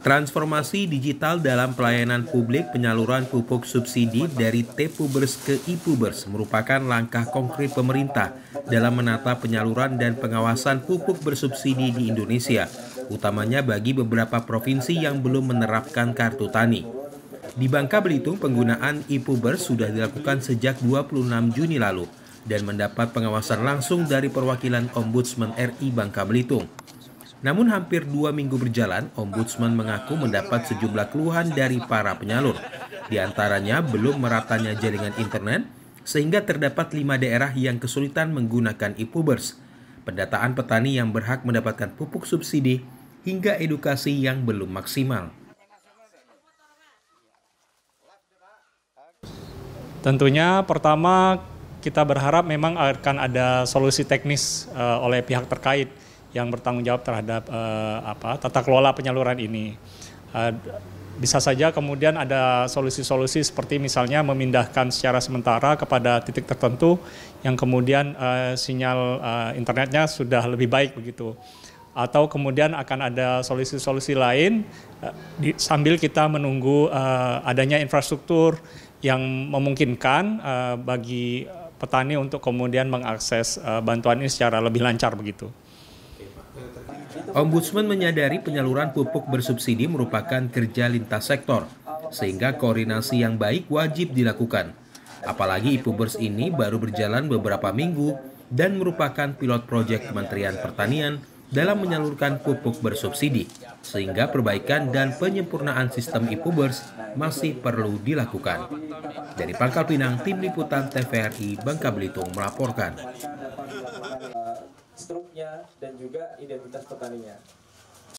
Transformasi digital dalam pelayanan publik penyaluran pupuk subsidi dari T-Pubers ke E-Pubers merupakan langkah konkret pemerintah dalam menata penyaluran dan pengawasan pupuk bersubsidi di Indonesia, utamanya bagi beberapa provinsi yang belum menerapkan kartu tani. Di Bangka Belitung, penggunaan E-Pubers sudah dilakukan sejak 26 Juni lalu, dan mendapat pengawasan langsung dari perwakilan Ombudsman RI Bangka Belitung. Namun hampir dua minggu berjalan, Ombudsman mengaku mendapat sejumlah keluhan dari para penyalur. Di antaranya belum meratanya jaringan internet, sehingga terdapat lima daerah yang kesulitan menggunakan e-pubers, pendataan petani yang berhak mendapatkan pupuk subsidi, hingga edukasi yang belum maksimal. Tentunya pertama kita berharap memang akan ada solusi teknis uh, oleh pihak terkait yang bertanggung jawab terhadap uh, apa tata kelola penyaluran ini. Uh, bisa saja kemudian ada solusi-solusi seperti misalnya memindahkan secara sementara kepada titik tertentu yang kemudian uh, sinyal uh, internetnya sudah lebih baik begitu atau kemudian akan ada solusi-solusi lain uh, di, sambil kita menunggu uh, adanya infrastruktur yang memungkinkan uh, bagi petani untuk kemudian mengakses uh, bantuan ini secara lebih lancar begitu. Ombudsman menyadari penyaluran pupuk bersubsidi merupakan kerja lintas sektor, sehingga koordinasi yang baik wajib dilakukan. Apalagi Ipubers ini baru berjalan beberapa minggu dan merupakan pilot proyek Kementerian Pertanian dalam menyalurkan pupuk bersubsidi sehingga perbaikan dan penyempurnaan sistem e-pubers masih perlu dilakukan. Dari Pangkal Pinang, Tim Liputan TVRI Bangka Belitung melaporkan. Struknya dan juga identitas petaninya.